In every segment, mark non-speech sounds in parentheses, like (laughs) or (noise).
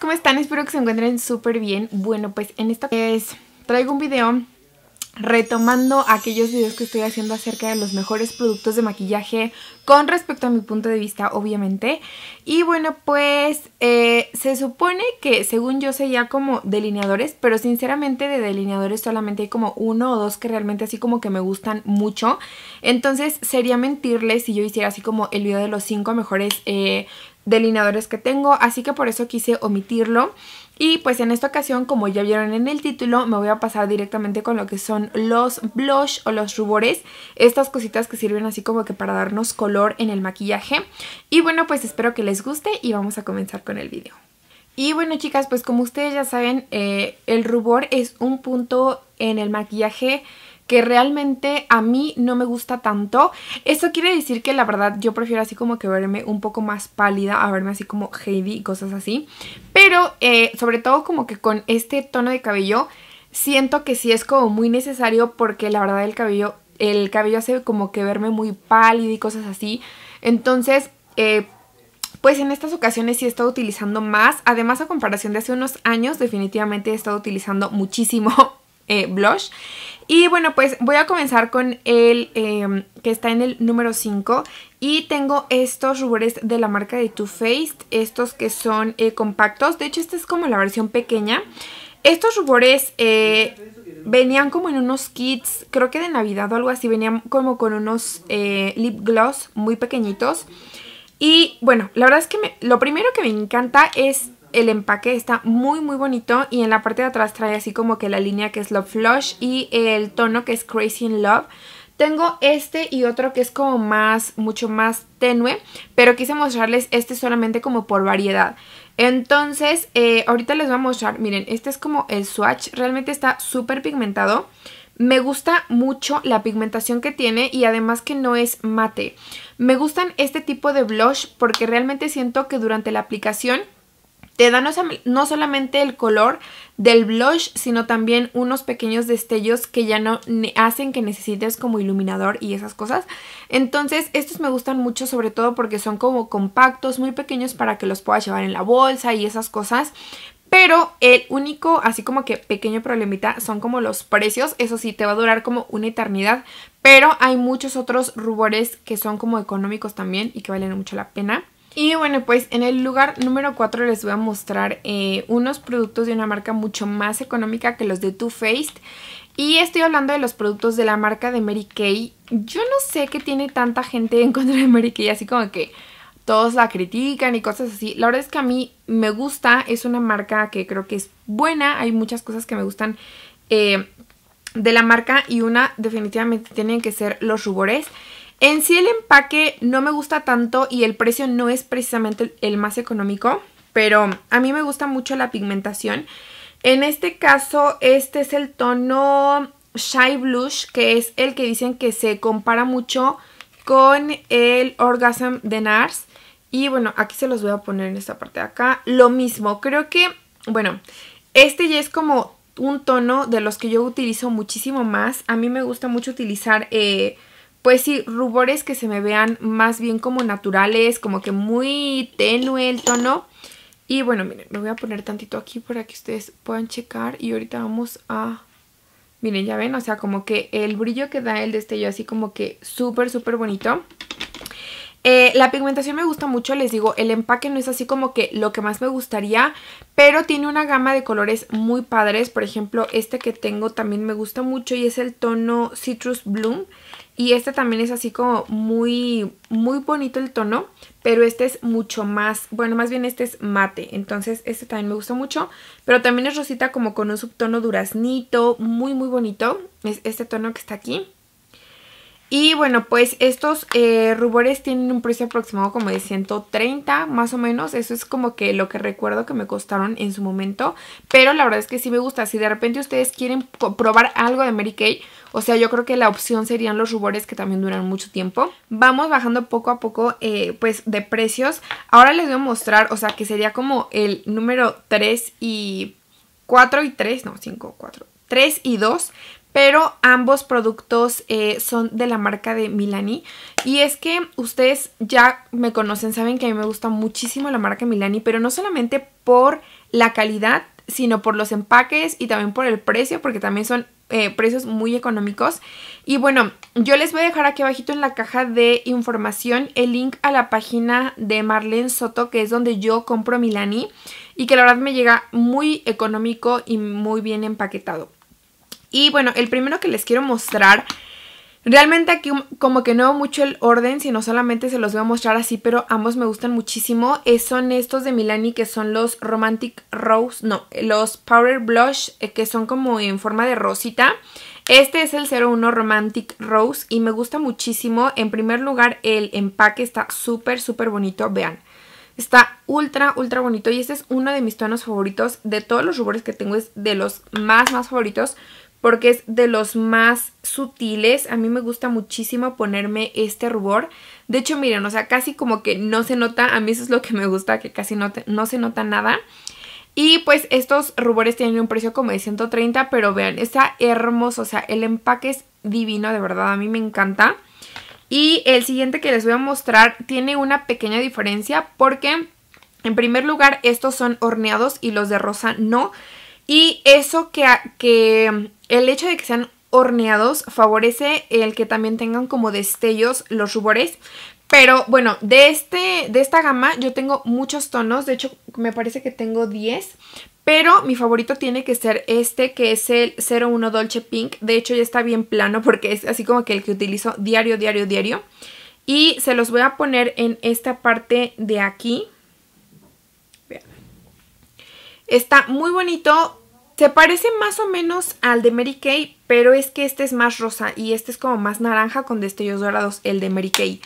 ¿cómo están? Espero que se encuentren súper bien. Bueno, pues en esta vez traigo un video retomando aquellos videos que estoy haciendo acerca de los mejores productos de maquillaje con respecto a mi punto de vista, obviamente. Y bueno, pues eh, se supone que según yo sería como delineadores, pero sinceramente de delineadores solamente hay como uno o dos que realmente así como que me gustan mucho. Entonces sería mentirles si yo hiciera así como el video de los cinco mejores eh, delineadores que tengo, así que por eso quise omitirlo. Y pues en esta ocasión, como ya vieron en el título, me voy a pasar directamente con lo que son los blush o los rubores, estas cositas que sirven así como que para darnos color en el maquillaje. Y bueno, pues espero que les guste y vamos a comenzar con el video. Y bueno chicas, pues como ustedes ya saben, eh, el rubor es un punto en el maquillaje que realmente a mí no me gusta tanto. Eso quiere decir que la verdad yo prefiero así como que verme un poco más pálida, a verme así como Heidi y cosas así. Pero eh, sobre todo como que con este tono de cabello siento que sí es como muy necesario porque la verdad el cabello, el cabello hace como que verme muy pálido y cosas así. Entonces, eh, pues en estas ocasiones sí he estado utilizando más. Además, a comparación de hace unos años, definitivamente he estado utilizando muchísimo (laughs) eh, blush. Y bueno, pues voy a comenzar con el em, que está en el número 5. Y tengo estos rubores de la marca de Too Faced, estos que son eh, compactos. De hecho, esta es como la versión pequeña. Estos rubores eh, venían como en unos kits, creo que de Navidad o algo así. Venían como con unos eh, lip gloss muy pequeñitos. Y bueno, la verdad es que lo primero que me encanta es el empaque está muy muy bonito y en la parte de atrás trae así como que la línea que es Love Flush y el tono que es Crazy in Love. Tengo este y otro que es como más, mucho más tenue, pero quise mostrarles este solamente como por variedad. Entonces, eh, ahorita les voy a mostrar, miren, este es como el swatch, realmente está súper pigmentado. Me gusta mucho la pigmentación que tiene y además que no es mate. Me gustan este tipo de blush porque realmente siento que durante la aplicación te dan no, no solamente el color del blush, sino también unos pequeños destellos que ya no hacen que necesites como iluminador y esas cosas. Entonces, estos me gustan mucho, sobre todo porque son como compactos, muy pequeños para que los puedas llevar en la bolsa y esas cosas. Pero el único, así como que pequeño problemita, son como los precios. Eso sí, te va a durar como una eternidad. Pero hay muchos otros rubores que son como económicos también y que valen mucho la pena. Y bueno, pues en el lugar número 4 les voy a mostrar eh, unos productos de una marca mucho más económica que los de Too Faced. Y estoy hablando de los productos de la marca de Mary Kay. Yo no sé qué tiene tanta gente en contra de Mary Kay, así como que todos la critican y cosas así. La verdad es que a mí me gusta, es una marca que creo que es buena, hay muchas cosas que me gustan eh, de la marca y una definitivamente tienen que ser los rubores. En sí el empaque no me gusta tanto y el precio no es precisamente el más económico, pero a mí me gusta mucho la pigmentación. En este caso, este es el tono Shy Blush, que es el que dicen que se compara mucho con el Orgasm de NARS. Y bueno, aquí se los voy a poner en esta parte de acá. Lo mismo, creo que, bueno, este ya es como un tono de los que yo utilizo muchísimo más. A mí me gusta mucho utilizar... Eh, pues sí, rubores que se me vean más bien como naturales, como que muy tenue el tono. Y bueno, miren, lo voy a poner tantito aquí para que ustedes puedan checar. Y ahorita vamos a... Miren, ya ven, o sea, como que el brillo que da el destello así como que súper, súper bonito. Eh, la pigmentación me gusta mucho, les digo, el empaque no es así como que lo que más me gustaría, pero tiene una gama de colores muy padres. Por ejemplo, este que tengo también me gusta mucho y es el tono Citrus Bloom. Y este también es así como muy, muy bonito el tono, pero este es mucho más, bueno, más bien este es mate. Entonces este también me gusta mucho, pero también es rosita como con un subtono duraznito, muy, muy bonito. Es este tono que está aquí. Y bueno, pues estos eh, rubores tienen un precio aproximado como de 130 más o menos. Eso es como que lo que recuerdo que me costaron en su momento. Pero la verdad es que sí me gusta. Si de repente ustedes quieren probar algo de Mary Kay, o sea, yo creo que la opción serían los rubores que también duran mucho tiempo. Vamos bajando poco a poco, eh, pues, de precios. Ahora les voy a mostrar, o sea, que sería como el número 3 y... 4 y 3, no, 5, 4, 3 y 2 pero ambos productos eh, son de la marca de Milani. Y es que ustedes ya me conocen, saben que a mí me gusta muchísimo la marca Milani, pero no solamente por la calidad, sino por los empaques y también por el precio, porque también son eh, precios muy económicos. Y bueno, yo les voy a dejar aquí abajito en la caja de información el link a la página de Marlene Soto, que es donde yo compro Milani y que la verdad me llega muy económico y muy bien empaquetado. Y bueno, el primero que les quiero mostrar Realmente aquí um, como que no veo mucho el orden, sino solamente se los voy a mostrar así, pero ambos me gustan muchísimo. Eh, son estos de Milani que son los Romantic Rose, no, los Powder Blush eh, que son como en forma de rosita. Este es el 01 Romantic Rose y me gusta muchísimo. En primer lugar el empaque está súper súper bonito, vean. Está ultra, ultra bonito y este es uno de mis tonos favoritos. De todos los rubores que tengo es de los más, más favoritos porque es de los más sutiles. A mí me gusta muchísimo ponerme este rubor. De hecho, miren, o sea, casi como que no se nota. A mí eso es lo que me gusta, que casi no, no se nota nada. Y pues estos rubores tienen un precio como de 130, pero vean, está hermoso. O sea, el empaque es divino, de verdad, a mí me encanta. Y el siguiente que les voy a mostrar tiene una pequeña diferencia porque, en primer lugar, estos son horneados y los de rosa no. Y eso que, que el hecho de que sean horneados favorece el que también tengan como destellos los rubores. Pero bueno, de, este, de esta gama yo tengo muchos tonos, de hecho me parece que tengo 10, pero mi favorito tiene que ser este, que es el 01 Dolce Pink. De hecho, ya está bien plano porque es así como que el que utilizo diario, diario, diario. Y se los voy a poner en esta parte de aquí. Está muy bonito. Se parece más o menos al de Mary Kay, pero es que este es más rosa y este es como más naranja con destellos dorados, el de Mary Kay.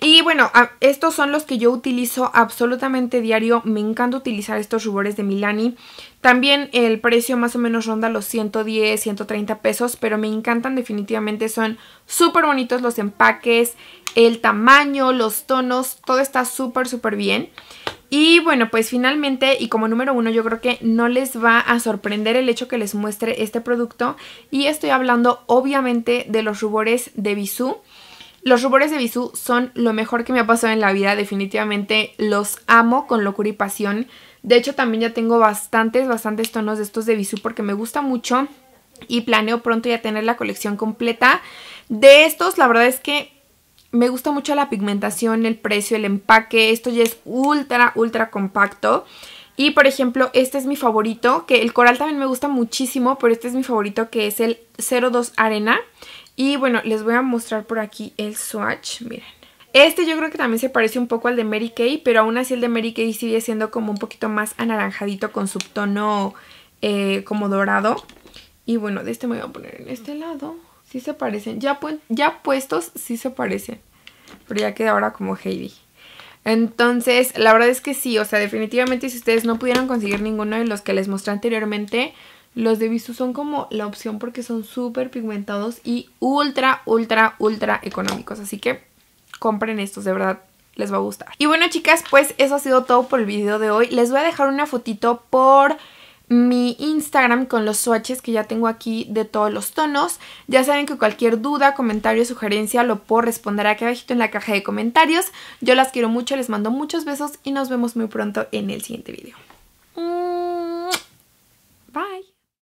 Y bueno, estos son los que yo utilizo absolutamente diario. Me encanta utilizar estos rubores de Milani. También el precio más o menos ronda los 110, 130 pesos, pero me encantan definitivamente. Son súper bonitos los empaques, el tamaño, los tonos, todo está súper, súper bien. Y bueno, pues finalmente y como número uno yo creo que no les va a sorprender el hecho que les muestre este producto y estoy hablando obviamente de los rubores de Bisú. Los rubores de Bisú son lo mejor que me ha pasado en la vida, definitivamente los amo con locura y pasión. De hecho también ya tengo bastantes, bastantes tonos de estos de Bisú porque me gusta mucho y planeo pronto ya tener la colección completa. De estos la verdad es que me gusta mucho la pigmentación, el precio, el empaque. Esto ya es ultra, ultra compacto. Y por ejemplo, este es mi favorito, que el coral también me gusta muchísimo, pero este es mi favorito que es el 02 Arena. Y bueno, les voy a mostrar por aquí el swatch, miren. Este yo creo que también se parece un poco al de Mary Kay, pero aún así el de Mary Kay sigue siendo como un poquito más anaranjadito con subtono tono eh, como dorado. Y bueno, de este me voy a poner en este lado. Sí se parecen. Ya, ya puestos, sí se parecen. Pero ya queda ahora como Heidi. Entonces, la verdad es que sí, o sea, definitivamente si ustedes no pudieron conseguir ninguno de los que les mostré anteriormente, los de Visu son como la opción porque son súper pigmentados y ultra, ultra, ultra económicos. Así que compren estos, de verdad, les va a gustar. Y bueno, chicas, pues eso ha sido todo por el video de hoy. Les voy a dejar una fotito por mi Instagram con los swatches que ya tengo aquí de todos los tonos. Ya saben que cualquier duda, comentario, sugerencia lo puedo responder aquí abajito en la caja de comentarios. Yo las quiero mucho, les mando muchos besos y nos vemos muy pronto en el siguiente video. Mm, bye.